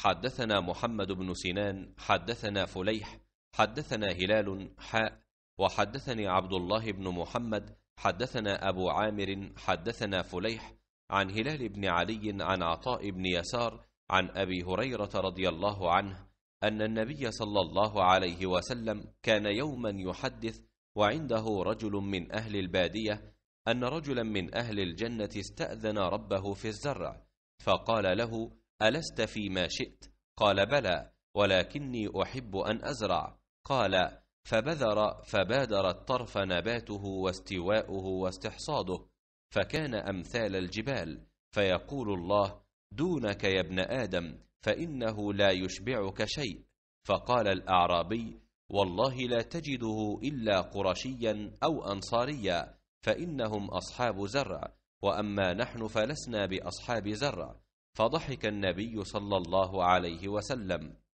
حدثنا محمد بن سنان حدثنا فليح حدثنا هلال حاء وحدثني عبد الله بن محمد حدثنا أبو عامر حدثنا فليح عن هلال بن علي عن عطاء بن يسار عن أبي هريرة رضي الله عنه أن النبي صلى الله عليه وسلم كان يوما يحدث وعنده رجل من أهل البادية أن رجلا من أهل الجنة استأذن ربه في الزرع فقال له ألست فيما شئت؟ قال بلى ولكني أحب أن أزرع قال فبذر فبادر الطرف نباته واستواؤه واستحصاده فكان أمثال الجبال فيقول الله دونك يا ابن آدم فإنه لا يشبعك شيء فقال الأعرابي والله لا تجده إلا قرشيا أو أنصاريا فإنهم أصحاب زرع وأما نحن فلسنا بأصحاب زرع فضحك النبي صلى الله عليه وسلم